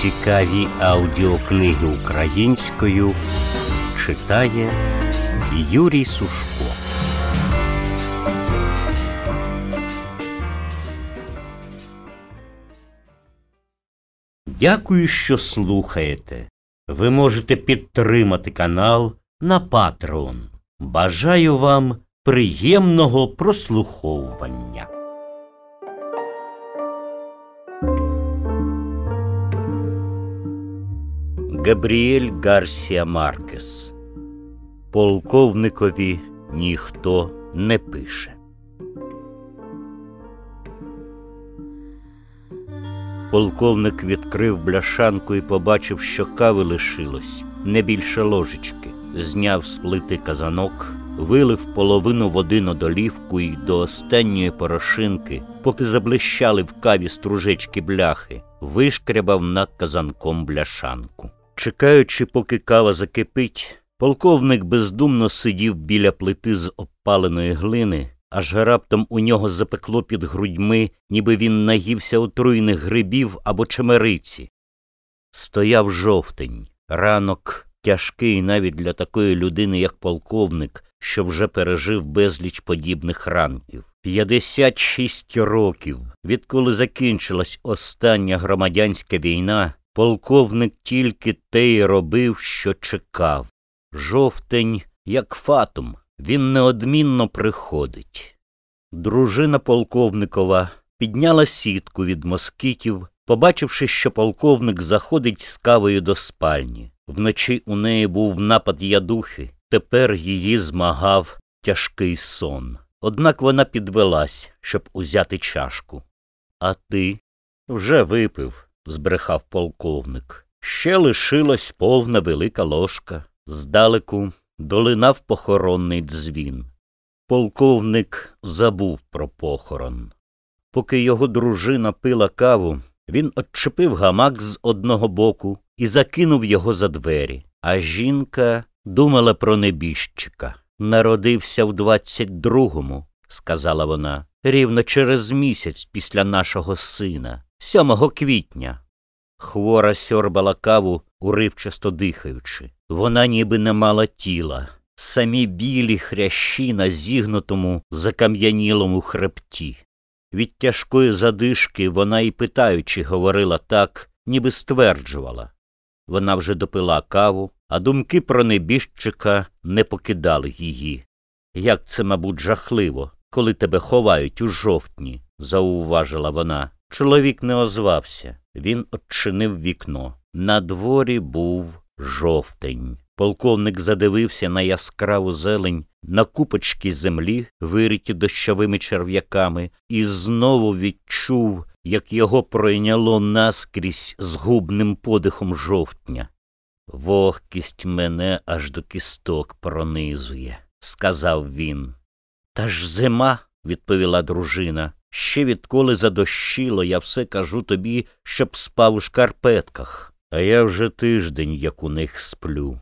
Цікаві аудіокниги українською читає Юрій Сушко. Дякую, що слухаєте. Ви можете підтримати канал на Patreon. Бажаю вам приємного прослуховування. Габріель Гарсія Маркес. Полковникові ніхто не пише. Полковник відкрив бляшанку і побачив, що кави лишилось не більше ложечки. Зняв з плити казанок, вилив половину води на долівку і до останньої порошинки, поки заблищали в каві стружечки бляхи, вишкрябав над казанком бляшанку. Чекаючи, поки кава закипить, полковник бездумно сидів біля плити з обпаленої глини, аж раптом у нього запекло під грудьми, ніби він наївся отруйних грибів або чемериці. Стояв жовтень, ранок тяжкий навіть для такої людини, як полковник, що вже пережив безліч подібних ранків. 56 років, відколи закінчилась остання громадянська війна. Полковник тільки те й робив, що чекав. Жовтень, як фатум, він неодмінно приходить. Дружина полковникова підняла сітку від москітів, побачивши, що полковник заходить з кавою до спальні. Вночі у неї був напад ядухи, тепер її змагав тяжкий сон. Однак вона підвелась, щоб узяти чашку. А ти вже випив збрехав полковник. Ще лишилась повна велика ложка. Здалеку долинав похоронний дзвін. Полковник забув про похорон. Поки його дружина пила каву, він отчепив гамак з одного боку і закинув його за двері. А жінка думала про небіжчика. Народився в 22-му, сказала вона, рівно через місяць після нашого сина. 7 квітня. Хвора сьорбала каву, уривчасто дихаючи. Вона ніби не мала тіла, самі білі хрящі на зігнутому, закам'янілому хребті. Від тяжкої задишки вона і питаючи говорила так, ніби стверджувала. Вона вже допила каву, а думки про небіжчика не покидали її. Як це, мабуть, жахливо, коли тебе ховають у жовтні, зауважила вона. Чоловік не озвався. Він очинив вікно. На дворі був жовтень. Полковник задивився на яскраву зелень, на купочки землі, вириті дощовими черв'яками, і знову відчув, як його пройняло наскрізь згубним подихом жовтня. Вогкість мене аж до кісток пронизує, сказав він. Та ж зима, відповіла дружина. Ще відколи задощило, я все кажу тобі, щоб спав у шкарпетках, а я вже тиждень як у них сплю.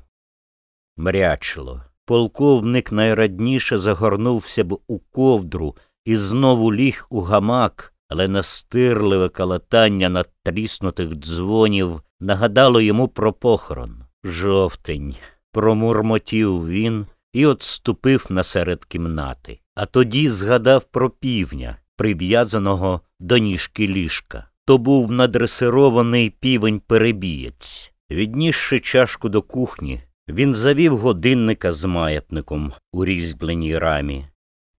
Мрячило. Полковник найрадніше загорнувся б у ковдру і знову ліг у гамак, але настирливе калатання надтріснутих дзвонів нагадало йому про похорон. Жовтень. Промурмотів він і отступив насеред кімнати. А тоді згадав про півня прив'язаного до ніжки ліжка. То був надресирований півень перебієць. Віднісши чашку до кухні, він завів годинника з маятником у різьбленій рамі.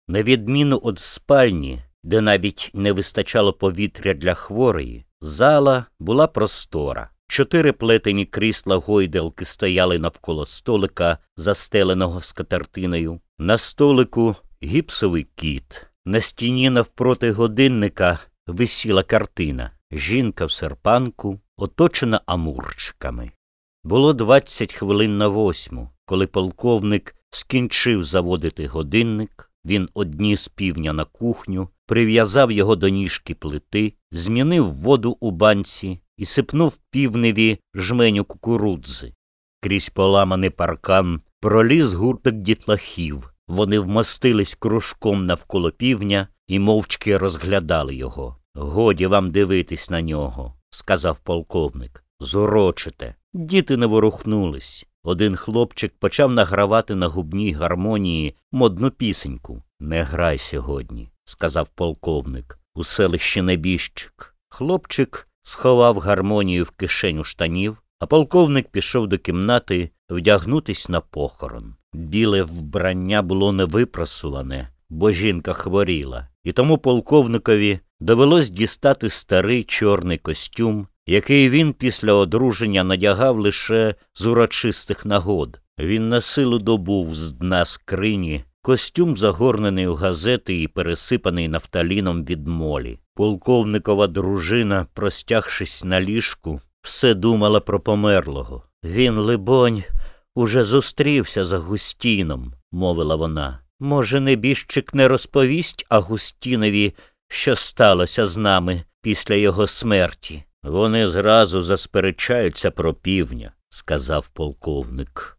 На відміну від спальні, де навіть не вистачало повітря для хворої, зала була простора. Чотири плетені крісла гойделки стояли навколо столика, застеленого скатертиною. На столику гіпсовий кіт. На стіні навпроти годинника висіла картина жінка в серпанку, оточена амурчиками. Було двадцять хвилин на восьму, коли полковник скінчив заводити годинник, він одніс півня на кухню, прив'язав його до ніжки плити, змінив воду у банці і сипнув півневі жменю кукурудзи. Крізь поламаний паркан проліз гурток дітлахів. Вони вмостились кружком навколо півня і мовчки розглядали його. Годі вам дивитись на нього, сказав полковник. Зурочите. Діти не ворухнулись. Один хлопчик почав награвати на губній гармонії модну пісеньку. Не грай сьогодні, сказав полковник. У селищі небіжчик. Хлопчик сховав гармонію в кишеню штанів, а полковник пішов до кімнати вдягнутись на похорон. Біле вбрання було невипросуване, бо жінка хворіла, і тому полковникові довелось дістати старий чорний костюм, який він після одруження надягав лише з урочистих нагод. Він на силу добув з дна скрині. Костюм загорнений у газети і пересипаний нафталіном від молі. Полковникова дружина, простягшись на ліжку, все думала про померлого. Він, либонь, Уже зустрівся з Агустіном, мовила вона. Може, небіжчик не розповість Агустінові, що сталося з нами після його смерті. Вони зразу засперечаються про півня, сказав полковник.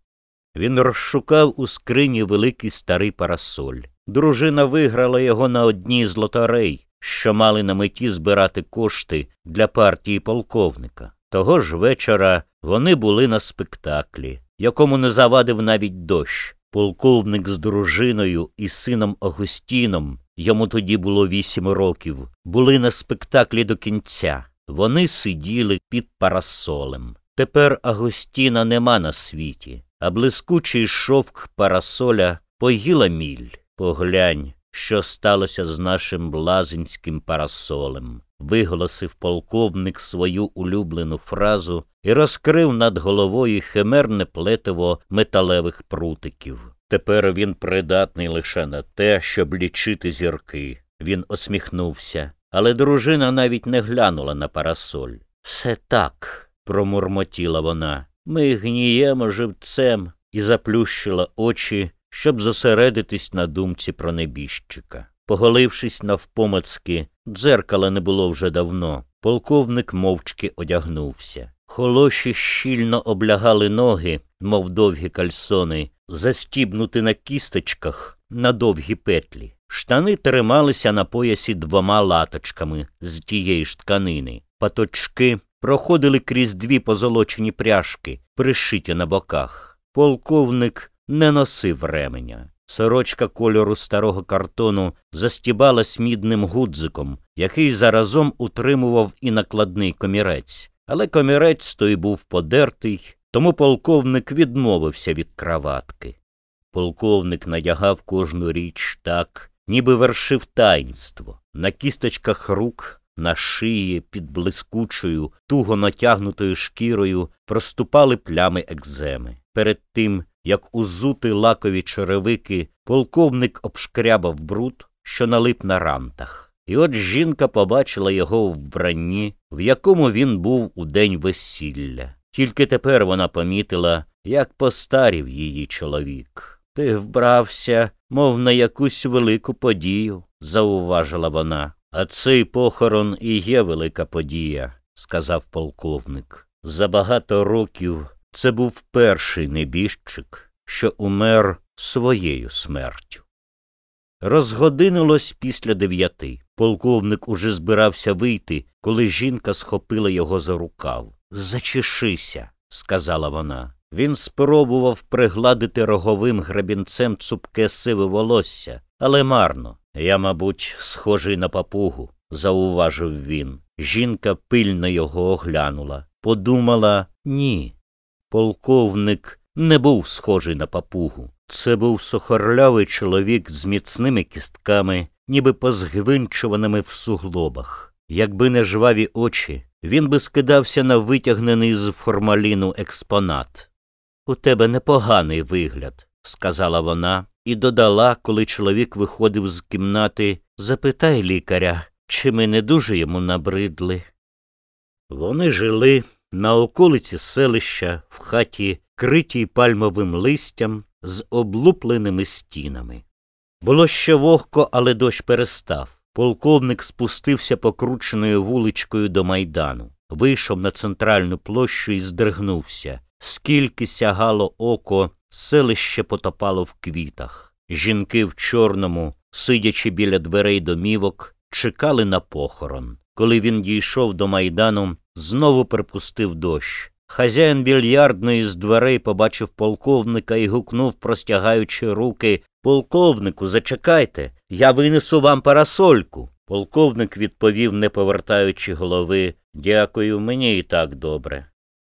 Він розшукав у скрині великий старий парасоль. Дружина виграла його на одній з лотерей, що мали на меті збирати кошти для партії полковника. Того ж вечора вони були на спектаклі, якому не завадив навіть дощ. Полковник з дружиною і сином Агустіном, йому тоді було вісім років, були на спектаклі до кінця. Вони сиділи під парасолем. Тепер Агустіна нема на світі, а блискучий шовк парасоля поїла міль. Поглянь, що сталося з нашим блазинським парасолем виголосив полковник свою улюблену фразу і розкрив над головою химерне плетиво металевих прутиків. Тепер він придатний лише на те, щоб лічити зірки. Він осміхнувся, але дружина навіть не глянула на парасоль. Все так, промурмотіла вона. Ми гніємо живцем і заплющила очі, щоб зосередитись на думці про небіжчика. Поголившись навпомацки, дзеркала не було вже давно. Полковник мовчки одягнувся. Холоші щільно облягали ноги, мов довгі кальсони, застібнути на кісточках на довгі петлі. Штани трималися на поясі двома латочками з тієї ж тканини. Паточки проходили крізь дві позолочені пряжки, пришиті на боках. Полковник не носив ременя. Сорочка кольору старого картону застібалась мідним гудзиком, який заразом утримував і накладний комірець. Але комірець той був подертий, тому полковник відмовився від краватки. Полковник надягав кожну річ так, ніби вершив таїнство. На кісточках рук, на шиї під блискучою, туго натягнутою шкірою проступали плями екземи. Перед тим як узути лакові черевики, полковник обшкрябав бруд, що налип на рантах. І от жінка побачила його в вбранні, в якому він був у день весілля. Тільки тепер вона помітила, як постарів її чоловік. Ти вбрався, мов на якусь велику подію, зауважила вона. А цей похорон і є велика подія, сказав полковник. За багато років це був перший небіжчик, що умер своєю смертю. Розгодинилось після дев'яти. Полковник уже збирався вийти, коли жінка схопила його за рукав. Зачешися, сказала вона. Він спробував пригладити роговим гребінцем цупке сиве волосся, але марно. Я, мабуть, схожий на папугу, зауважив він. Жінка пильно його оглянула. Подумала ні. Полковник не був схожий на папугу. Це був сухорлявий чоловік з міцними кістками, ніби позгвинчуваними в суглобах. Якби не жваві очі, він би скидався на витягнений з формаліну експонат. У тебе непоганий вигляд, сказала вона і додала, коли чоловік виходив з кімнати запитай лікаря, чи ми не дуже йому набридли. Вони жили на околиці селища, в хаті, критій пальмовим листям з облупленими стінами. Було ще вогко, але дощ перестав. Полковник спустився покрученою вуличкою до майдану, вийшов на центральну площу і здригнувся. Скільки сягало око, селище потопало в квітах. Жінки в чорному, сидячи біля дверей домівок, чекали на похорон. Коли він дійшов до майдану, Знову припустив дощ. Хазяїн більярдної з дверей побачив полковника і гукнув, простягаючи руки Полковнику, зачекайте, я винесу вам парасольку. Полковник відповів, не повертаючи голови Дякую, мені і так добре.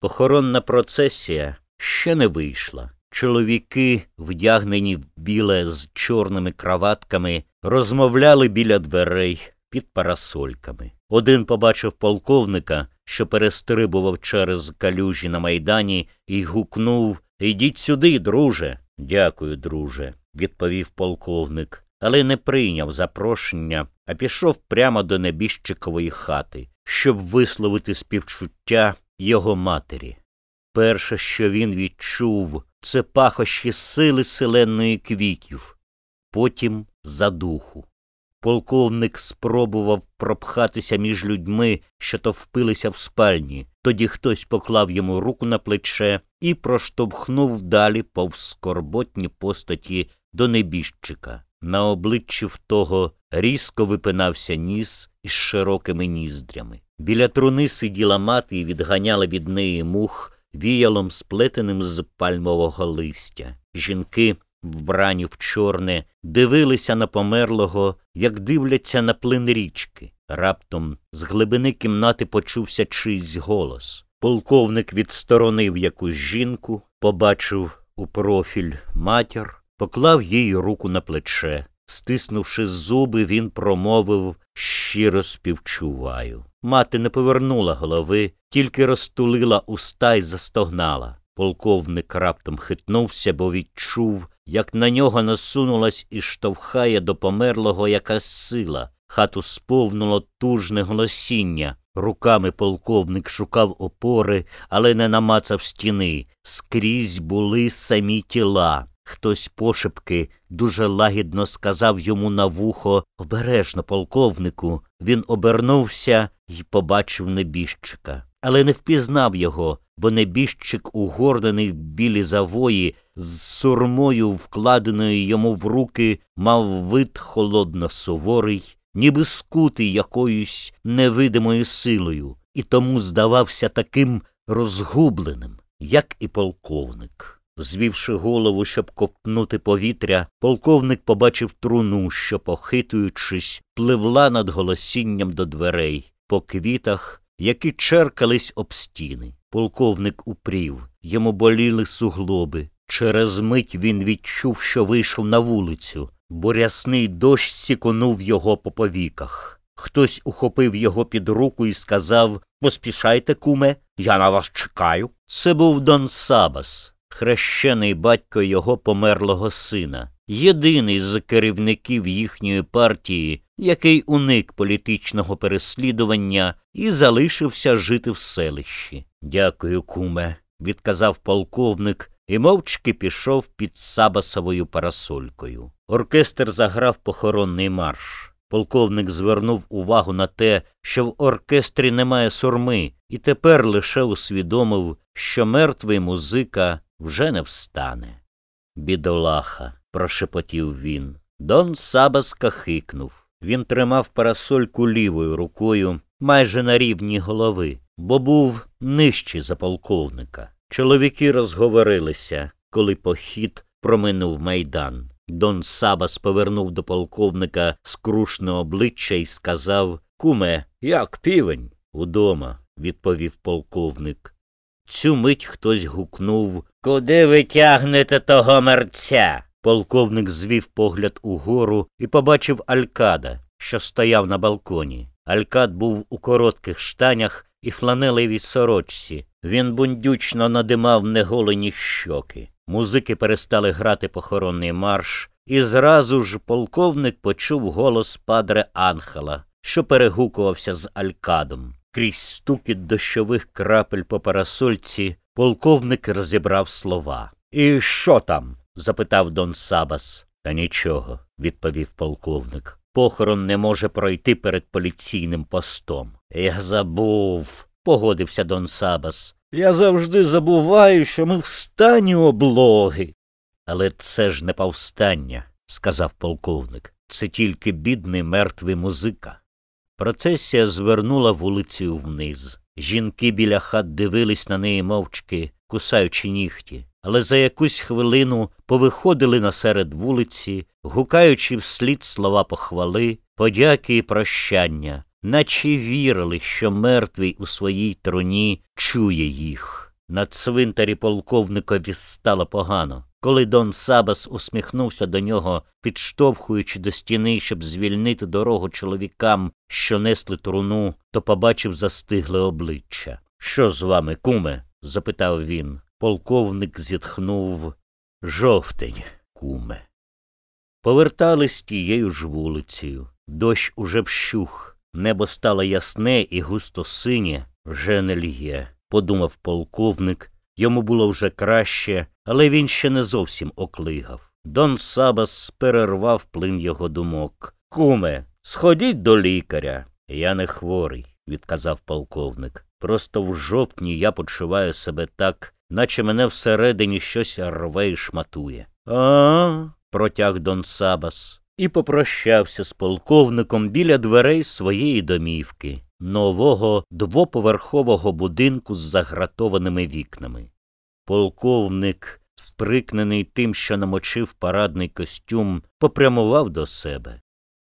Похоронна процесія ще не вийшла. Чоловіки, вдягнені в біле з чорними краватками, розмовляли біля дверей під парасольками. Один побачив полковника що перестрибував через калюжі на майдані, і гукнув Ідіть сюди, друже. Дякую, друже, відповів полковник, але не прийняв запрошення, а пішов прямо до небіжчикової хати, щоб висловити співчуття його матері. Перше, що він відчув, це пахощі сили селеної квітів, потім задуху. Полковник спробував пропхатися між людьми, що товпилися в спальні. Тоді хтось поклав йому руку на плече і проштовхнув далі повз постаті до небіжчика. На обличчі в того різко випинався ніс із широкими ніздрями. Біля труни сиділа мати і відганяла від неї мух віялом сплетеним з пальмового листя. Жінки вбрані в чорне, дивилися на померлого, як дивляться на плин річки. Раптом з глибини кімнати почувся чийсь голос. Полковник відсторонив якусь жінку, побачив у профіль матір, поклав їй руку на плече. Стиснувши зуби, він промовив щиро співчуваю. Мати не повернула голови, тільки розтулила уста й застогнала. Полковник раптом хитнувся, бо відчув, як на нього насунулась і штовхає до померлого якась сила. Хату сповнуло тужне голосіння. Руками полковник шукав опори, але не намацав стіни. Скрізь були самі тіла. Хтось пошепки дуже лагідно сказав йому на вухо обережно, полковнику. Він обернувся і побачив небіжчика але не впізнав його, бо небіжчик, угорнений в білі завої, з сурмою, вкладеною йому в руки, мав вид холодно суворий, ніби скутий якоюсь невидимою силою, і тому здавався таким розгубленим, як і полковник. Звівши голову, щоб коптнути повітря, полковник побачив труну, що, похитуючись, пливла над голосінням до дверей. По квітах які черкались об стіни. Полковник упрів, йому боліли суглоби. Через мить він відчув, що вийшов на вулицю, бо рясний дощ сіконув його по повіках. Хтось ухопив його під руку і сказав Поспішайте, куме, я на вас чекаю. Це був Дон Сабас, хрещений батько його померлого сина, єдиний з керівників їхньої партії, який уник політичного переслідування і залишився жити в селищі. Дякую, куме, відказав полковник і мовчки пішов під Сабасовою парасолькою. Оркестр заграв похоронний марш. Полковник звернув увагу на те, що в оркестрі немає сурми, і тепер лише усвідомив, що мертвий музика вже не встане. Бідолаха, прошепотів він. Дон Сабас кахикнув. Він тримав парасольку лівою рукою майже на рівні голови, бо був нижчий за полковника. Чоловіки розговорилися, коли похід проминув майдан. Дон Сабас повернув до полковника скрушне обличчя і сказав Куме, як півень? Удома, відповів полковник. Цю мить хтось гукнув Куди ви тягнете того мерця? Полковник звів погляд угору і побачив Алькада, що стояв на балконі. Алькад був у коротких штанях і фланелевій сорочці. Він бундючно надимав неголені щоки. Музики перестали грати похоронний марш, і зразу ж полковник почув голос падре Анхела, що перегукувався з Алькадом. Крізь стукіт дощових крапель по парасольці полковник розібрав слова. І що там? запитав Дон Сабас. Та нічого, відповів полковник. Похорон не може пройти перед поліційним постом. Я забув, погодився Дон Сабас. Я завжди забуваю, що ми в стані облоги. Але це ж не повстання, сказав полковник. Це тільки бідний мертвий музика. Процесія звернула вулицю вниз. Жінки біля хат дивились на неї мовчки, кусаючи нігті але за якусь хвилину повиходили насеред вулиці, гукаючи вслід слова похвали, подяки і прощання, наче вірили, що мертвий у своїй труні чує їх. На цвинтарі полковникові стало погано. Коли Дон Сабас усміхнувся до нього, підштовхуючи до стіни, щоб звільнити дорогу чоловікам, що несли труну, то побачив застигле обличчя. Що з вами, куме? запитав він. Полковник зітхнув жовтень, куме. Повертались тією ж вулицею. Дощ уже вщух. Небо стало ясне і густо синє вже не лє, подумав полковник. Йому було вже краще, але він ще не зовсім оклигав. Дон Сабас перервав плин його думок. Куме, сходіть до лікаря. Я не хворий, відказав полковник. Просто в жовтні я почуваю себе так наче мене всередині щось рве і шматує. А, протяг Дон Сабас і попрощався з полковником біля дверей своєї домівки, нового двоповерхового будинку з загратованими вікнами. Полковник, сприкнений тим, що намочив парадний костюм, попрямував до себе.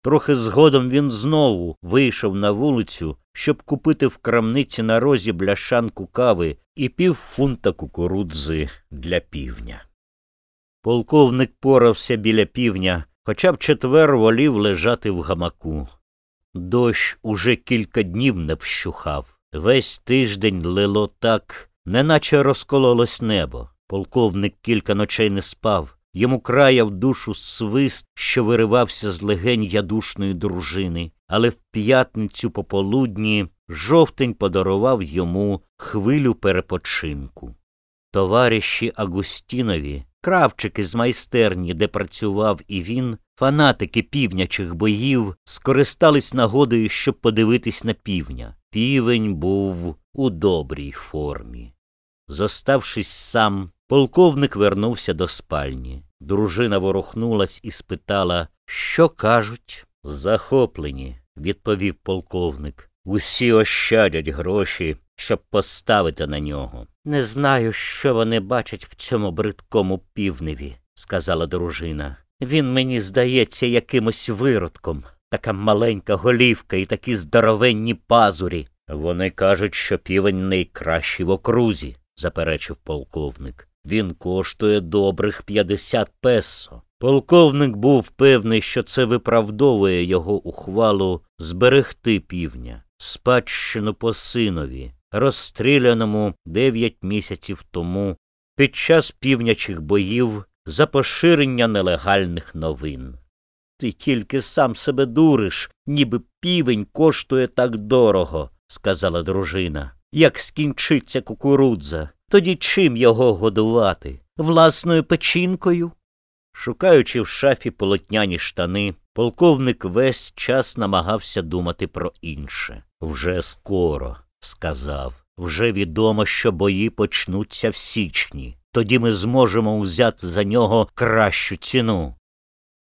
Трохи згодом він знову вийшов на вулицю щоб купити в крамниці на розі бляшанку кави і півфунта кукурудзи для півня. Полковник порався біля півня, хоча б четвер волів лежати в гамаку. Дощ уже кілька днів не вщухав. Весь тиждень лило так, неначе розкололось небо. Полковник кілька ночей не спав. Йому краяв душу свист, що виривався з легень ядушної дружини але в п'ятницю пополудні жовтень подарував йому хвилю перепочинку. Товариші Агустінові, кравчики з майстерні, де працював і він, фанатики півнячих боїв, скористались нагодою, щоб подивитись на півня. Півень був у добрій формі. Зоставшись сам, полковник вернувся до спальні. Дружина ворухнулась і спитала, що кажуть захоплені відповів полковник. Усі ощадять гроші, щоб поставити на нього. Не знаю, що вони бачать в цьому бридкому півневі, сказала дружина. Він мені здається якимось виродком, така маленька голівка і такі здоровенні пазурі. Вони кажуть, що півень найкращий в окрузі, заперечив полковник. Він коштує добрих 50 песо. Полковник був певний, що це виправдовує його ухвалу зберегти півня, спадщину по синові, розстріляному дев'ять місяців тому під час півнячих боїв за поширення нелегальних новин. Ти тільки сам себе дуриш, ніби півень коштує так дорого, сказала дружина. Як скінчиться кукурудза, тоді чим його годувати? Власною печінкою? Шукаючи в шафі полотняні штани, полковник весь час намагався думати про інше. Вже скоро, сказав, вже відомо, що бої почнуться в січні. Тоді ми зможемо взяти за нього кращу ціну.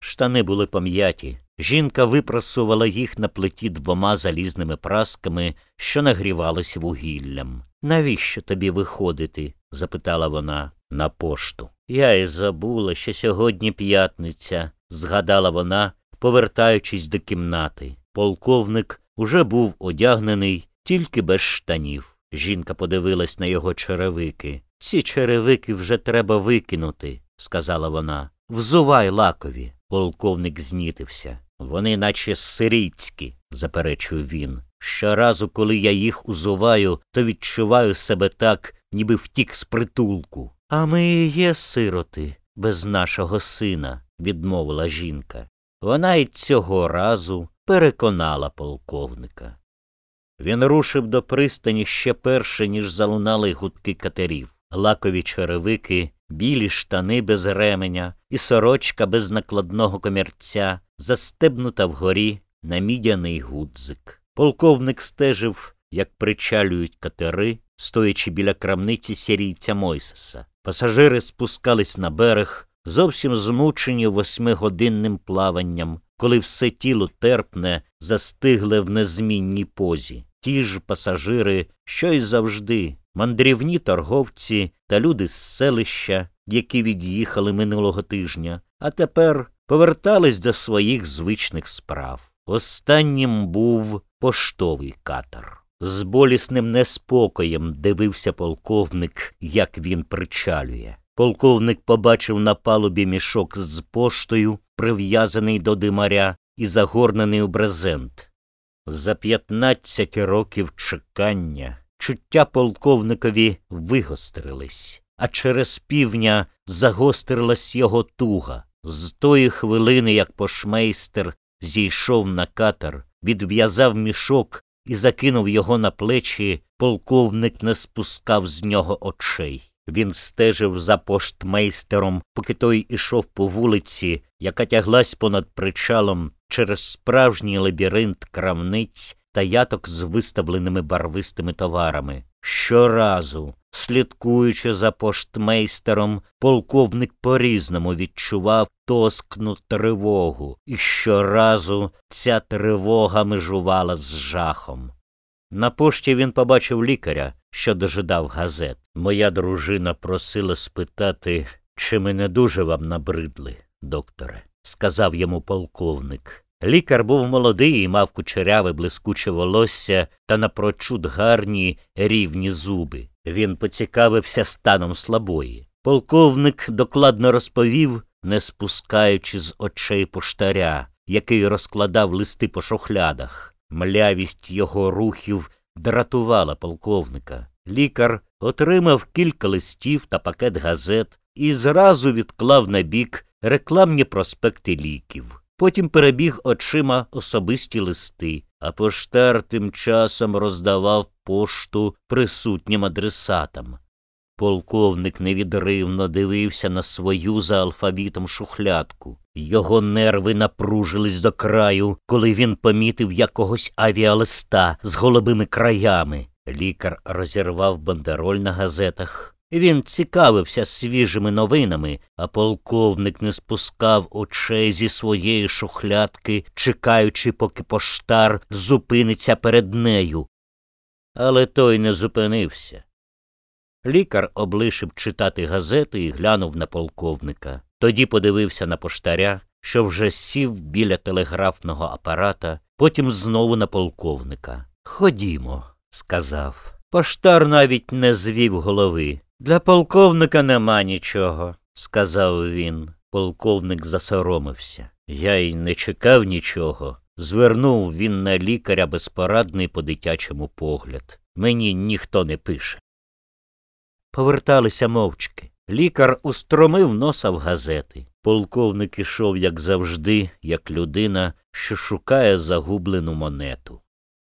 Штани були пом'яті. Жінка випрасувала їх на плиті двома залізними прасками, що нагрівались вугіллям. Навіщо тобі виходити? запитала вона на пошту. Я і забула, що сьогодні п'ятниця, згадала вона, повертаючись до кімнати. Полковник уже був одягнений, тільки без штанів. Жінка подивилась на його черевики. Ці черевики вже треба викинути, сказала вона. Взувай лакові. Полковник знітився. Вони, наче сирійські, заперечив він. Щоразу, коли я їх узуваю, то відчуваю себе так, ніби втік з притулку. А ми і є сироти без нашого сина, відмовила жінка. Вона й цього разу переконала полковника. Він рушив до пристані ще перше, ніж залунали гудки катерів, лакові черевики, білі штани без ременя і сорочка без накладного комірця, застебнута вгорі на мідяний гудзик. Полковник стежив, як причалюють катери, стоячи біля крамниці сірійця Мойсеса. Пасажири спускались на берег, зовсім змучені восьмигодинним плаванням, коли все тіло терпне, застигле в незмінній позі. Ті ж пасажири, що й завжди, мандрівні торговці та люди з селища, які від'їхали минулого тижня, а тепер повертались до своїх звичних справ. Останнім був поштовий катер. З болісним неспокоєм дивився полковник, як він причалює. Полковник побачив на палубі мішок з поштою, прив'язаний до димаря і загорнений у брезент. За 15 років чекання чуття полковникові вигострились, а через півня загострилась його туга. З тої хвилини, як пошмейстер зійшов на катер, відв'язав мішок і закинув його на плечі, полковник не спускав з нього очей. Він стежив за поштмейстером, поки той ішов по вулиці, яка тяглась понад причалом через справжній лабіринт крамниць та яток з виставленими барвистими товарами. Щоразу, Слідкуючи за поштмейстером, полковник по різному відчував тоскну тривогу, і щоразу ця тривога межувала з жахом. На пошті він побачив лікаря, що дожидав газет. Моя дружина просила спитати, чи ми не дуже вам набридли, докторе, сказав йому полковник. Лікар був молодий і мав кучеряве блискуче волосся та напрочуд гарні рівні зуби. Він поцікавився станом слабої. Полковник докладно розповів, не спускаючи з очей поштаря, який розкладав листи по шохлядах. Млявість його рухів дратувала полковника. Лікар отримав кілька листів та пакет газет і зразу відклав на бік рекламні проспекти ліків. Потім перебіг очима особисті листи. А поштар тим часом роздавав пошту присутнім адресатам. Полковник невідривно дивився на свою за алфавітом шухлядку. Його нерви напружились до краю, коли він помітив якогось авіалиста з голубими краями. Лікар розірвав бандероль на газетах, він цікавився свіжими новинами, а полковник не спускав очей зі своєї шухлядки, чекаючи, поки поштар зупиниться перед нею. Але той не зупинився. Лікар облишив читати газети і глянув на полковника. Тоді подивився на поштаря, що вже сів біля телеграфного апарата, потім знову на полковника. Ходімо, сказав. Поштар навіть не звів голови. Для полковника нема нічого, сказав він. Полковник засоромився. Я й не чекав нічого. Звернув він на лікаря безпорадний по дитячому погляд. Мені ніхто не пише. Поверталися мовчки. Лікар устромив носа в газети. Полковник ішов, як завжди, як людина, що шукає загублену монету.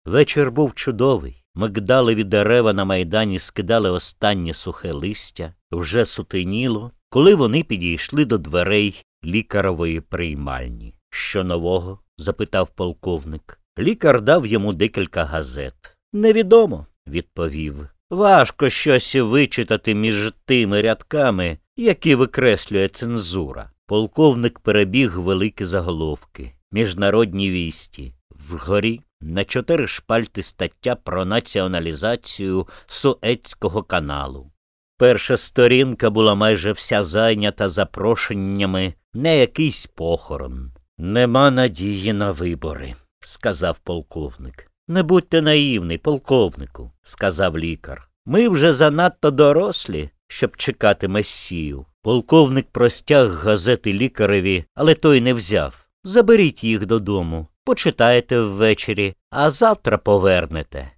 Вечір був чудовий. Мигдалеві дерева на майдані скидали останнє сухе листя, вже сутеніло, коли вони підійшли до дверей лікарової приймальні. Що нового? запитав полковник. Лікар дав йому декілька газет. Невідомо, відповів. Важко щось вичитати між тими рядками, які викреслює цензура. Полковник перебіг великі заголовки, міжнародні вісті, вгорі на чотири шпальти стаття про націоналізацію Суецького каналу. Перша сторінка була майже вся зайнята запрошеннями на якийсь похорон. Нема надії на вибори, сказав полковник. Не будьте наївний, полковнику, сказав лікар. Ми вже занадто дорослі, щоб чекати месію. Полковник простяг газети лікареві, але той не взяв. Заберіть їх додому, почитаєте ввечері, а завтра повернете.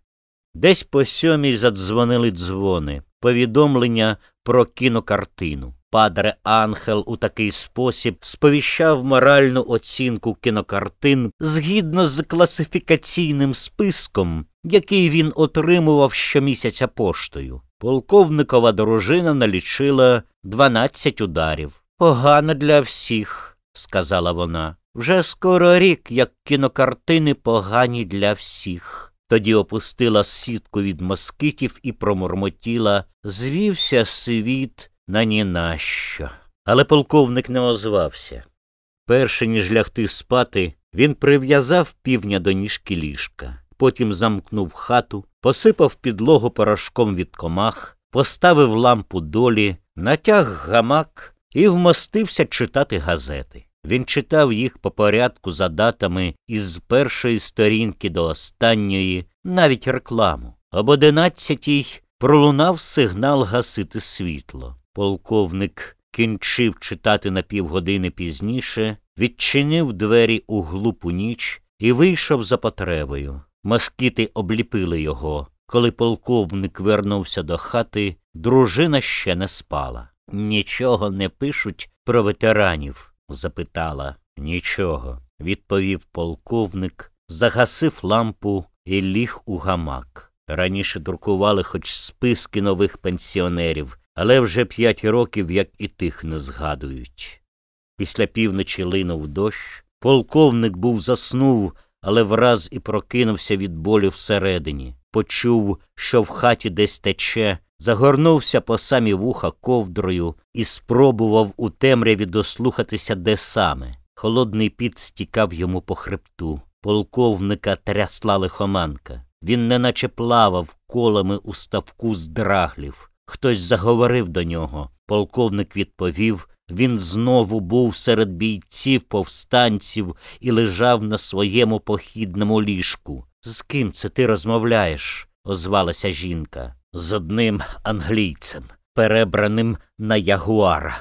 Десь по сьомій задзвонили дзвони, повідомлення про кінокартину. Падре Ангел у такий спосіб сповіщав моральну оцінку кінокартин згідно з класифікаційним списком, який він отримував щомісяця поштою. Полковникова дружина налічила 12 ударів. Погано для всіх, сказала вона. Вже скоро рік, як кінокартини погані для всіх. Тоді опустила сітку від москитів і промурмотіла звівся світ на нінащо. Але полковник не озвався. Перше ніж лягти спати, він прив'язав півня до ніжки ліжка, потім замкнув хату, посипав підлогу порошком від комах, поставив лампу долі, натяг гамак і вмостився читати газети. Він читав їх по порядку за датами із першої сторінки до останньої, навіть рекламу. Об одинадцятій пролунав сигнал гасити світло. Полковник кінчив читати на півгодини пізніше, відчинив двері у глупу ніч і вийшов за потребою. Москіти обліпили його. Коли полковник вернувся до хати, дружина ще не спала. Нічого не пишуть про ветеранів запитала. Нічого, відповів полковник, загасив лампу і ліг у гамак. Раніше друкували хоч списки нових пенсіонерів, але вже п'ять років, як і тих не згадують. Після півночі линув дощ. Полковник був заснув, але враз і прокинувся від болю всередині. Почув, що в хаті десь тече, загорнувся по самі вуха ковдрою і спробував у темряві дослухатися, де саме. Холодний піт стікав йому по хребту. Полковника трясла лихоманка. Він неначе плавав колами у ставку з драглів. Хтось заговорив до нього. Полковник відповів. Він знову був серед бійців, повстанців і лежав на своєму похідному ліжку. З ким це ти розмовляєш? озвалася жінка з одним англійцем, перебраним на ягуара.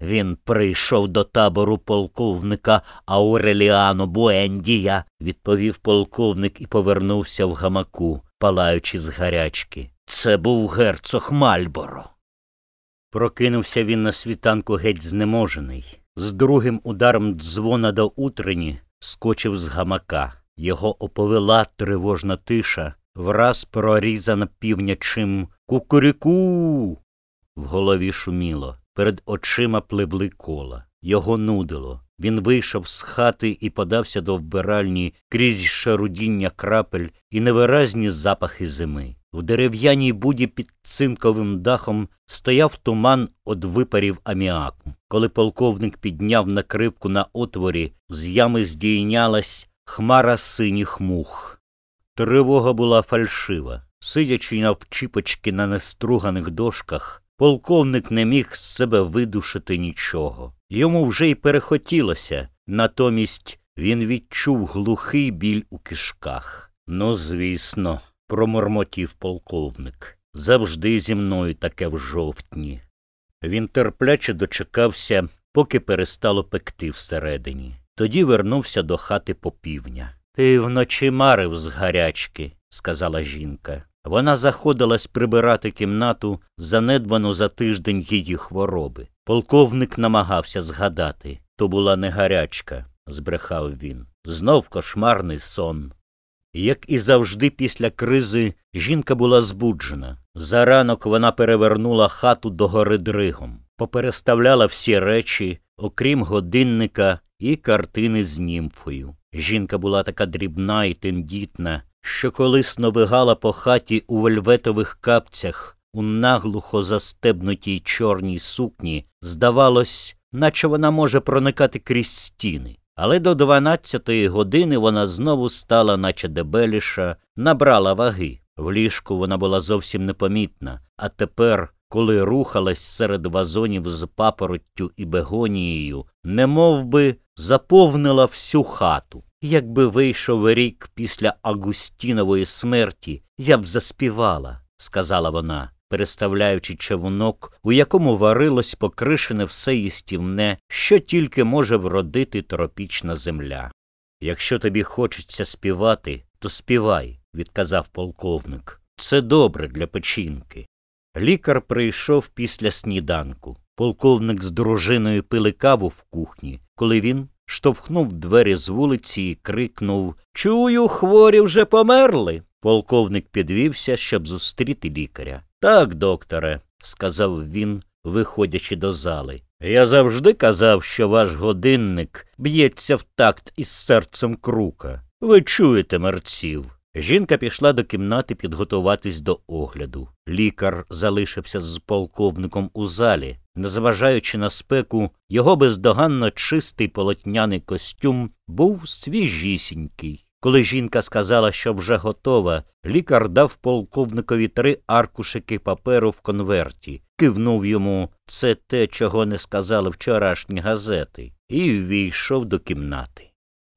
Він прийшов до табору полковника Ауреліано Буендія, відповів полковник і повернувся в гамаку, палаючи з гарячки. Це був герцог Мальборо. Прокинувся він на світанку геть знеможений. З другим ударом дзвона до утрені скочив з гамака. Його оповела тривожна тиша, враз прорізана півнячим кукуріку. В голові шуміло, перед очима пливли кола. Його нудило. Він вийшов з хати і подався до вбиральні крізь шарудіння крапель і невиразні запахи зими. В дерев'яній буді під цинковим дахом стояв туман од випарів аміаку. Коли полковник підняв накривку на отворі, з ями здійнялась хмара синіх мух. Тривога була фальшива. Сидячи навчіпочки на неструганих дошках, полковник не міг з себе видушити нічого. Йому вже й перехотілося, натомість він відчув глухий біль у кишках. Ну, звісно, промормотів полковник. Завжди зі мною таке в жовтні. Він терпляче дочекався, поки перестало пекти всередині. Тоді вернувся до хати попівня. Ти вночі марив з гарячки, сказала жінка. Вона заходилась прибирати кімнату, занедбану за тиждень її хвороби. Полковник намагався згадати то була не гарячка, збрехав він. Знов кошмарний сон. Як і завжди після кризи, жінка була збуджена. За ранок вона перевернула хату догори дригом, попереставляла всі речі, окрім годинника і картини з німфою. Жінка була така дрібна і тендітна, що колись новигала по хаті у вельветових капцях, у наглухо застебнутій чорній сукні, здавалось, наче вона може проникати крізь стіни. Але до 12-ї години вона знову стала, наче дебеліша, набрала ваги. В ліжку вона була зовсім непомітна, а тепер коли рухалась серед вазонів з папороттю і бегонією, не би заповнила всю хату. Якби вийшов рік після Агустінової смерті, я б заспівала, сказала вона, переставляючи човнок, у якому варилось покришене все їстівне, що тільки може вродити тропічна земля. Якщо тобі хочеться співати, то співай, відказав полковник. Це добре для печінки. Лікар прийшов після сніданку. Полковник з дружиною пили каву в кухні, коли він штовхнув двері з вулиці і крикнув Чую, хворі вже померли. Полковник підвівся, щоб зустріти лікаря. Так, докторе, сказав він, виходячи до зали. Я завжди казав, що ваш годинник б'ється в такт із серцем крука. Ви чуєте мерців. Жінка пішла до кімнати підготуватись до огляду. Лікар залишився з полковником у залі. Незважаючи на спеку, його бездоганно чистий полотняний костюм був свіжісінький. Коли жінка сказала, що вже готова, лікар дав полковникові три аркушики паперу в конверті, кивнув йому це те, чого не сказали вчорашні газети, і ввійшов до кімнати.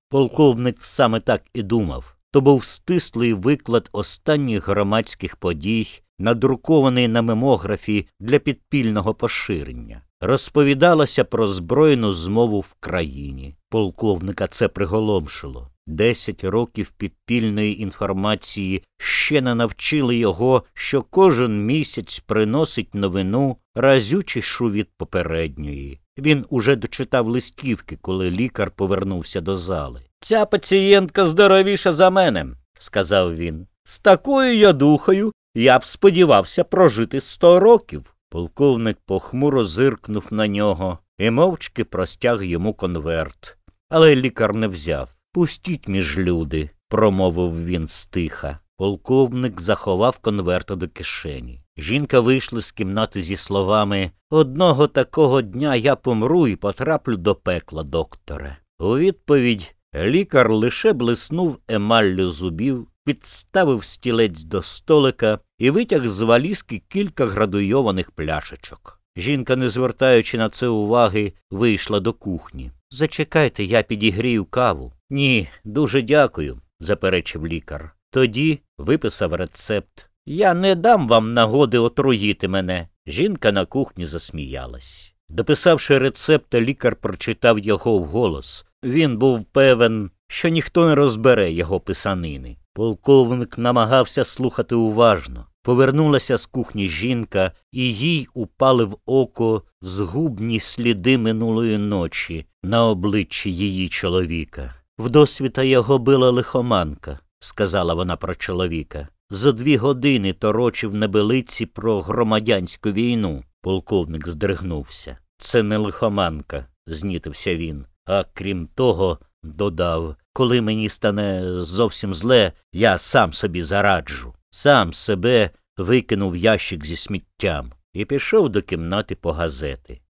Полковник саме так і думав то був стислий виклад останніх громадських подій, надрукований на мемографі для підпільного поширення. Розповідалося про збройну змову в країні. Полковника це приголомшило. Десять років підпільної інформації ще не навчили його, що кожен місяць приносить новину разючішу від попередньої. Він уже дочитав листівки, коли лікар повернувся до зали. Ця пацієнтка здоровіша за мене, сказав він. З такою я духою я б сподівався прожити сто років. Полковник похмуро зиркнув на нього і мовчки простяг йому конверт. Але лікар не взяв. Пустіть між люди, промовив він стиха. Полковник заховав конверта до кишені. Жінка вийшла з кімнати зі словами Одного такого дня я помру і потраплю до пекла, докторе. У відповідь Лікар лише блиснув емаллю зубів, підставив стілець до столика і витяг з валізки кілька градуйованих пляшечок. Жінка, не звертаючи на це уваги, вийшла до кухні. Зачекайте, я підігрію каву. Ні, дуже дякую, заперечив лікар. Тоді виписав рецепт. Я не дам вам нагоди отруїти мене. Жінка на кухні засміялась. Дописавши рецепт, лікар прочитав його вголос. Він був певен, що ніхто не розбере його писанини. Полковник намагався слухати уважно. Повернулася з кухні жінка, і їй упали в око згубні сліди минулої ночі на обличчі її чоловіка. Вдосвіта його била лихоманка, сказала вона про чоловіка. За дві години торочив небелиці про громадянську війну. Полковник здригнувся. Це не лихоманка, знітився він. А крім того, додав, коли мені стане зовсім зле, я сам собі зараджу, сам себе викинув ящик зі сміттям і пішов до кімнати по газети.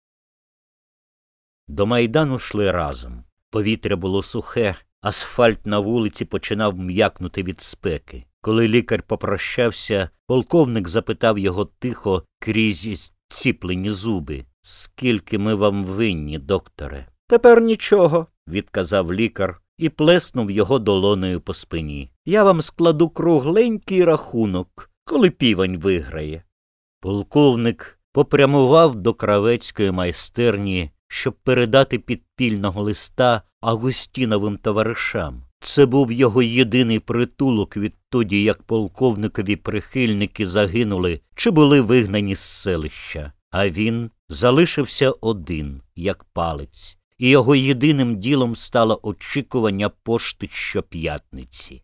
До майдану йшли разом. Повітря було сухе, асфальт на вулиці починав м'якнути від спеки. Коли лікар попрощався, полковник запитав його тихо крізь ціплені зуби Скільки ми вам винні, докторе? Тепер нічого, відказав лікар і плеснув його долоною по спині. Я вам складу кругленький рахунок, коли півень виграє. Полковник попрямував до кравецької майстерні, щоб передати підпільного листа Агустіновим товаришам. Це був його єдиний притулок відтоді, як полковникові прихильники загинули чи були вигнані з селища, а він залишився один, як палець, і його єдиним ділом стало очікування пошти щоп'ятниці.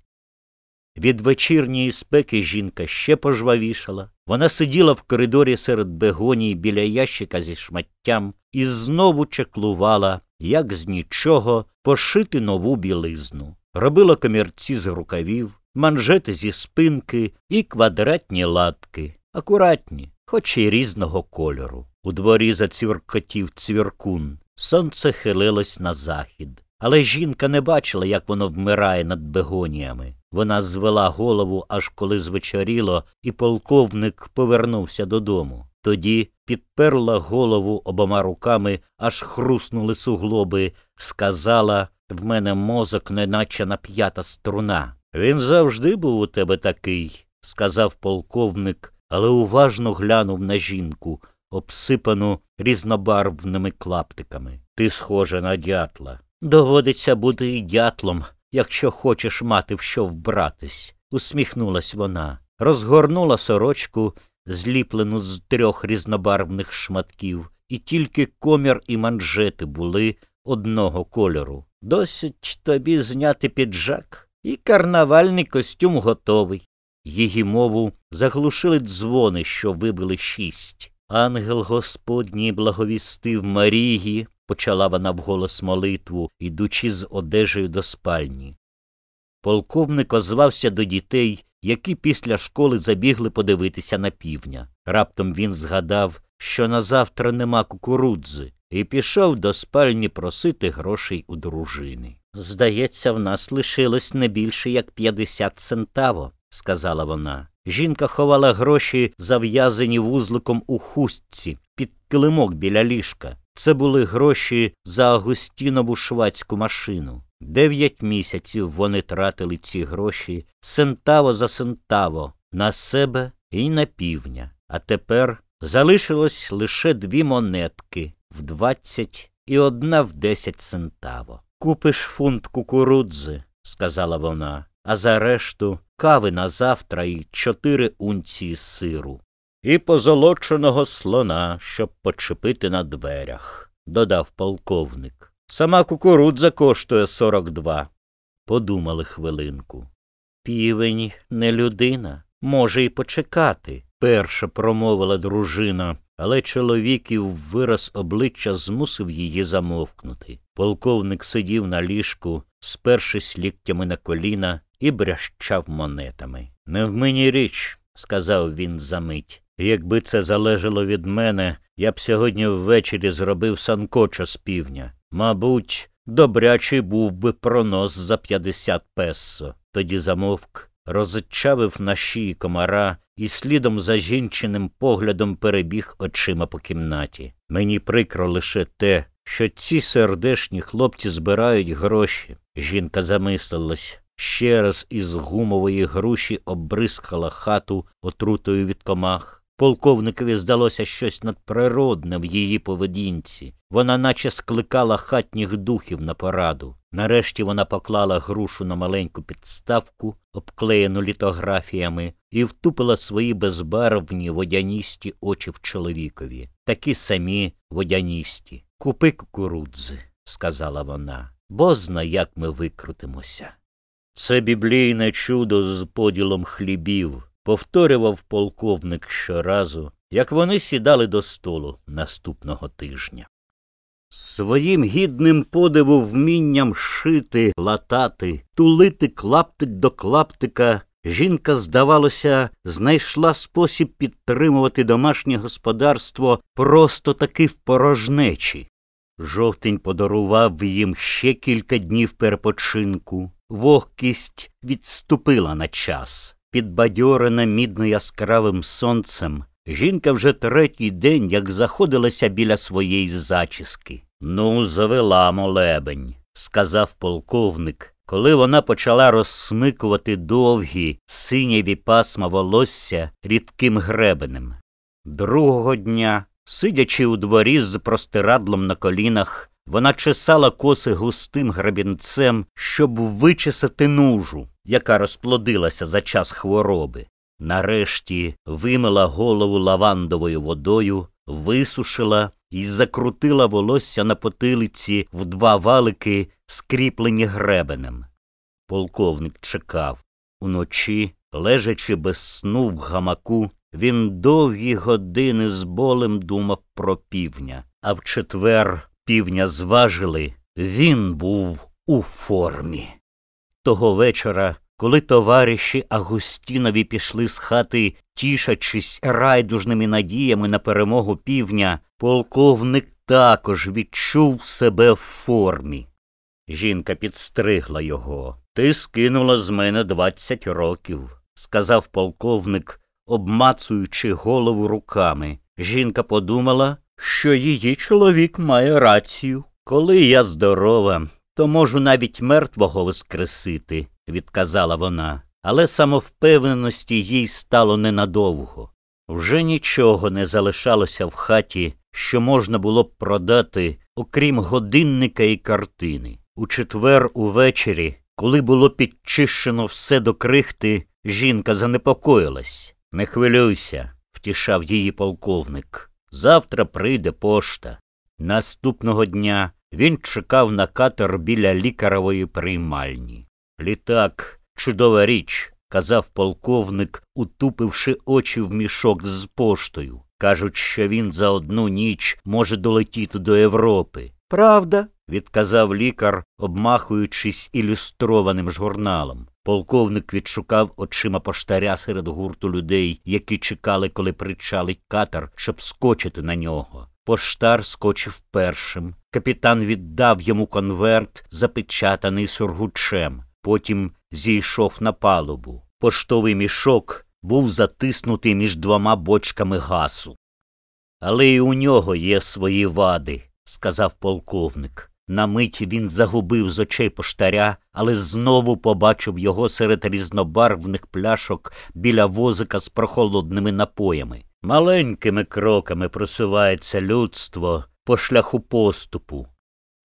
Від вечірньої спеки жінка ще пожвавішала. Вона сиділа в коридорі серед бегоній біля ящика зі шматтям і знову чеклувала, як з нічого, пошити нову білизну. Робила комірці з рукавів, манжети зі спинки і квадратні латки, акуратні, хоч і різного кольору. У дворі зацвіркотів цвіркун. Сонце хилилось на захід. Але жінка не бачила, як воно вмирає над бегоніями. Вона звела голову, аж коли звечоріло, і полковник повернувся додому. Тоді підперла голову обома руками, аж хруснули суглоби, сказала в мене мозок, неначе нап'ята струна. Він завжди був у тебе такий, сказав полковник, але уважно глянув на жінку обсипану різнобарвними клаптиками. Ти схожа на дятла. Доводиться бути і дятлом, якщо хочеш мати в що вбратись, усміхнулась вона, розгорнула сорочку, зліплену з трьох різнобарвних шматків, і тільки комір і манжети були одного кольору. Досить тобі зняти піджак, і карнавальний костюм готовий. Її мову заглушили дзвони, що вибили шість. Ангел Господній благовістив Марії, почала вона вголос молитву, ідучи з одежею до спальні. Полковник озвався до дітей, які після школи забігли подивитися на півня. Раптом він згадав, що на завтра нема кукурудзи, і пішов до спальні просити грошей у дружини. Здається, в нас лишилось не більше як 50 центаво, сказала вона. Жінка ховала гроші, зав'язані вузликом у хустці, під килимок біля ліжка. Це були гроші за Агустінову швацьку машину. Дев'ять місяців вони тратили ці гроші сентаво за сентаво на себе і на півня. А тепер залишилось лише дві монетки в двадцять і одна в десять сентаво. Купиш фунт кукурудзи, сказала вона а за решту кави на завтра і чотири унції сиру, і позолоченого слона, щоб почепити на дверях, додав полковник. Сама кукурудза коштує сорок два. Подумали хвилинку. Півень не людина, може й почекати, перша промовила дружина, але чоловіків вираз обличчя змусив її замовкнути. Полковник сидів на ліжку, спершись ліктями на коліна і брящав монетами. Не в мені річ, сказав він за мить. Якби це залежало від мене, я б сьогодні ввечері зробив санкоча з півня. Мабуть, добрячий був би пронос за п'ятдесят песо. Тоді замовк, розчавив на шиї комара і слідом за жінчиним поглядом перебіг очима по кімнаті. Мені прикро лише те, що ці сердешні хлопці збирають гроші. Жінка замислилась ще раз із гумової груші оббризкала хату отрутою від комах. Полковникові здалося щось надприродне в її поведінці. Вона наче скликала хатніх духів на пораду. Нарешті вона поклала грушу на маленьку підставку, обклеєну літографіями, і втупила свої безбарвні водяністі очі в чоловікові, такі самі водяністі. Купи кукурудзи, сказала вона, бозна, як ми викрутимося. Це біблійне чудо з поділом хлібів, повторював полковник щоразу, як вони сідали до столу наступного тижня. Своїм гідним подиву вмінням шити, латати, тулити клаптик до клаптика, жінка, здавалося, знайшла спосіб підтримувати домашнє господарство просто таки в порожнечі. Жовтень подарував їм ще кілька днів перепочинку вогкість відступила на час. Підбадьорена мідно яскравим сонцем, жінка вже третій день як заходилася біля своєї зачіски. Ну, завела молебень, сказав полковник, коли вона почала розсмикувати довгі синєві пасма волосся рідким гребенем. Другого дня, сидячи у дворі з простирадлом на колінах, вона чесала коси густим грабінцем, щоб вичесати нужу, яка розплодилася за час хвороби. Нарешті вимила голову лавандовою водою, висушила і закрутила волосся на потилиці в два валики, скріплені гребенем. Полковник чекав. Уночі, лежачи без сну в гамаку, він довгі години з болем думав про півня, а в четвер півня зважили, він був у формі. Того вечора, коли товариші Агустінові пішли з хати, тішачись райдужними надіями на перемогу півня, полковник також відчув себе в формі. Жінка підстригла його. Ти скинула з мене двадцять років, сказав полковник, обмацуючи голову руками. Жінка подумала що її чоловік має рацію. Коли я здорова, то можу навіть мертвого воскресити, відказала вона, але самовпевненості їй стало ненадовго. Вже нічого не залишалося в хаті, що можна було б продати, окрім годинника і картини. У четвер увечері, коли було підчищено все до крихти, жінка занепокоїлась. Не хвилюйся, втішав її полковник. Завтра прийде пошта. Наступного дня він чекав на катер біля лікарової приймальні. Літак, чудова річ, казав полковник, утупивши очі в мішок з поштою. Кажуть, що він за одну ніч може долетіти до Європи. Правда, відказав лікар, обмахуючись ілюстрованим журналом. Полковник відшукав очима поштаря серед гурту людей, які чекали, коли причалить катер, щоб скочити на нього. Поштар скочив першим. Капітан віддав йому конверт, запечатаний сургучем. Потім зійшов на палубу. Поштовий мішок був затиснутий між двома бочками гасу. Але і у нього є свої вади, сказав полковник. На мить він загубив з очей поштаря, але знову побачив його серед різнобарвних пляшок біля возика з прохолодними напоями. Маленькими кроками просувається людство по шляху поступу.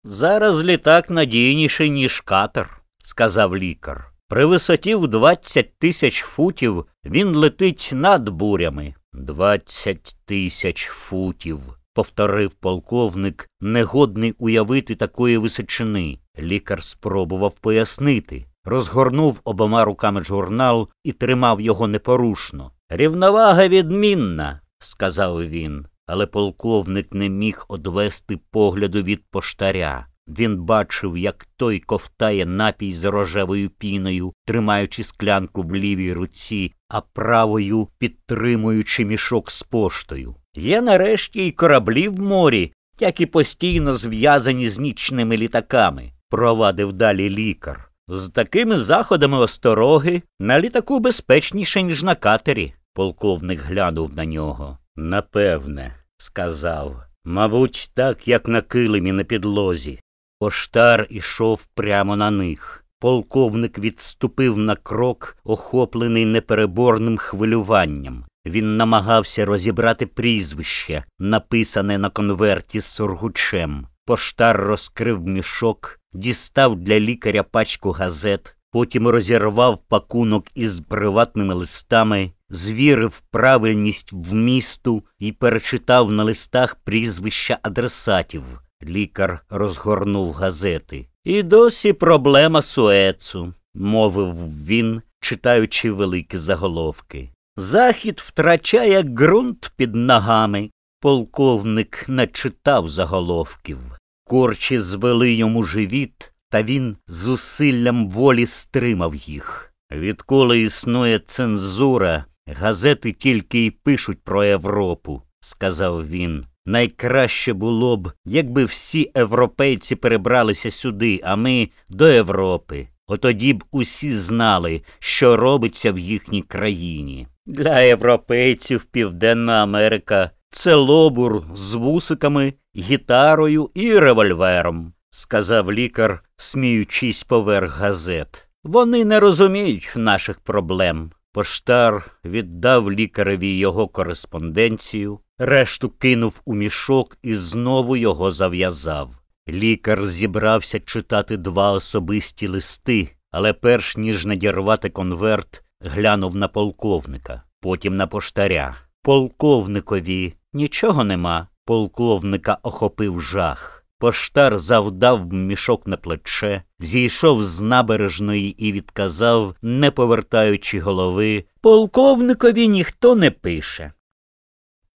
Зараз літак надійніший, ніж катер, сказав лікар. При висоті в 20 тисяч футів він летить над бурями. Двадцять тисяч футів повторив полковник, негодний уявити такої височини. Лікар спробував пояснити. Розгорнув обома руками журнал і тримав його непорушно. Рівновага відмінна, сказав він, але полковник не міг одвести погляду від поштаря. Він бачив, як той ковтає напій з рожевою піною, тримаючи склянку в лівій руці, а правою підтримуючи мішок з поштою. Є нарешті й кораблі в морі, як і постійно зв'язані з нічними літаками, провадив далі лікар. З такими заходами остороги на літаку безпечніше, ніж на катері. Полковник глянув на нього. Напевне, сказав. Мабуть, так, як на килимі на підлозі. Поштар ішов прямо на них. Полковник відступив на крок, охоплений непереборним хвилюванням. Він намагався розібрати прізвище, написане на конверті з сургучем. Поштар розкрив мішок, дістав для лікаря пачку газет, потім розірвав пакунок із приватними листами, звірив правильність вмісту і перечитав на листах прізвища адресатів. Лікар розгорнув газети. І досі проблема Суецу, мовив він, читаючи великі заголовки. Захід втрачає ґрунт під ногами. Полковник не читав заголовків. Корчі звели йому живіт, та він зусиллям волі стримав їх. Відколи існує цензура, газети тільки й пишуть про Європу, сказав він. Найкраще було б, якби всі європейці перебралися сюди, а ми до Європи. Отоді б усі знали, що робиться в їхній країні. Для європейців Південна Америка це лобур з вусиками, гітарою і револьвером, сказав лікар, сміючись поверх газет. Вони не розуміють наших проблем. Поштар віддав лікареві його кореспонденцію, решту кинув у мішок і знову його зав'язав. Лікар зібрався читати два особисті листи, але перш ніж надірвати конверт, глянув на полковника, потім на поштаря. Полковникові нічого нема. Полковника охопив жах. Поштар завдав мішок на плече, зійшов з набережної і відказав, не повертаючи голови, полковникові ніхто не пише.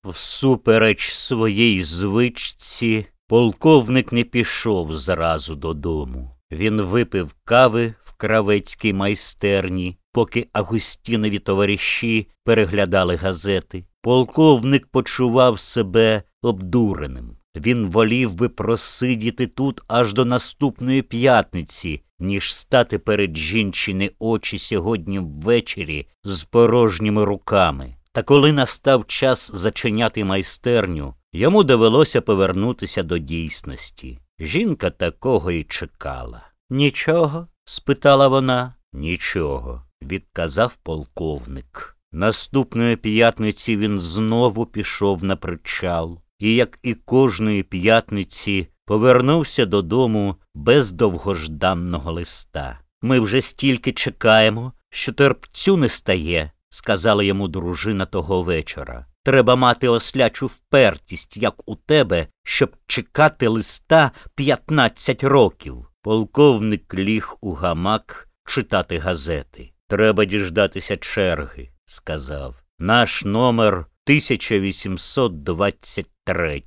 Всупереч своїй звичці, полковник не пішов зразу додому. Він випив кави в кравецькій майстерні, поки Агустінові товариші переглядали газети. Полковник почував себе обдуреним. Він волів би просидіти тут аж до наступної п'ятниці, ніж стати перед жінчини очі сьогодні ввечері з порожніми руками. Та коли настав час зачиняти майстерню, йому довелося повернутися до дійсності. Жінка такого і чекала. Нічого? спитала вона. Нічого відказав полковник. Наступної п'ятниці він знову пішов на причал, і, як і кожної п'ятниці, повернувся додому без довгожданного листа. Ми вже стільки чекаємо, що терпцю не стає, сказала йому дружина того вечора. Треба мати ослячу впертість, як у тебе, щоб чекати листа 15 років. Полковник ліг у гамак читати газети. Треба діждатися черги, сказав. Наш номер 1823.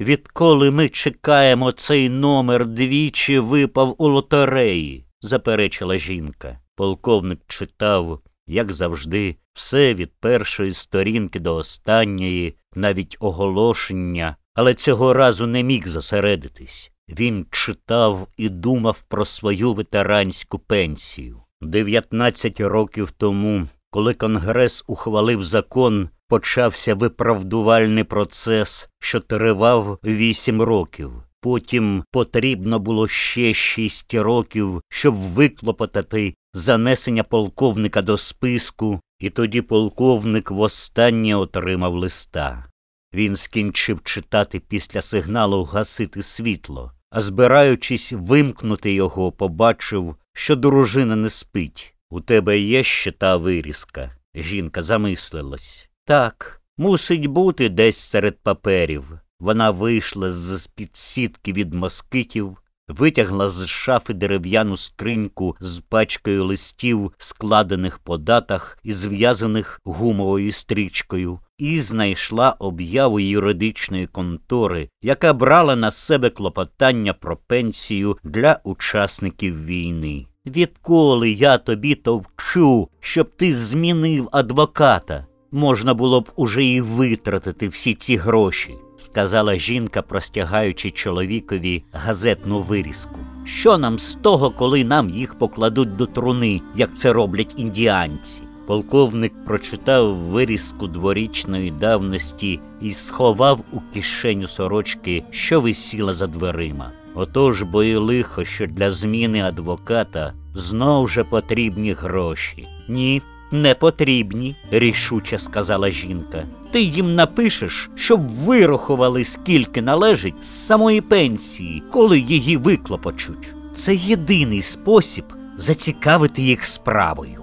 Відколи ми чекаємо цей номер двічі випав у лотереї, заперечила жінка. Полковник читав, як завжди, все від першої сторінки до останньої, навіть оголошення, але цього разу не міг зосередитись. Він читав і думав про свою ветеранську пенсію. Дев'ятнадцять років тому, коли Конгрес ухвалив закон, почався виправдувальний процес, що тривав вісім років. Потім потрібно було ще шість років, щоб виклопотати занесення полковника до списку, і тоді полковник востаннє отримав листа. Він скінчив читати після сигналу гасити світло, а збираючись вимкнути його, побачив, що дружина не спить. У тебе є ще та вирізка? Жінка замислилась. Так, мусить бути десь серед паперів. Вона вийшла з під сітки від москитів, витягла з шафи дерев'яну скриньку з пачкою листів, складених по датах і зв'язаних гумовою стрічкою, і знайшла об'яву юридичної контори, яка брала на себе клопотання про пенсію для учасників війни. Відколи я тобі товчу, щоб ти змінив адвоката? Можна було б уже і витратити всі ці гроші, сказала жінка, простягаючи чоловікові газетну вирізку. Що нам з того, коли нам їх покладуть до труни, як це роблять індіанці? Полковник прочитав вирізку дворічної давності і сховав у кишеню сорочки, що висіла за дверима. Отож, бо і лихо, що для зміни адвоката знов же потрібні гроші. Ні, не потрібні, рішуче сказала жінка. Ти їм напишеш, щоб вирахували, скільки належить з самої пенсії, коли її виклопочуть. Це єдиний спосіб зацікавити їх справою.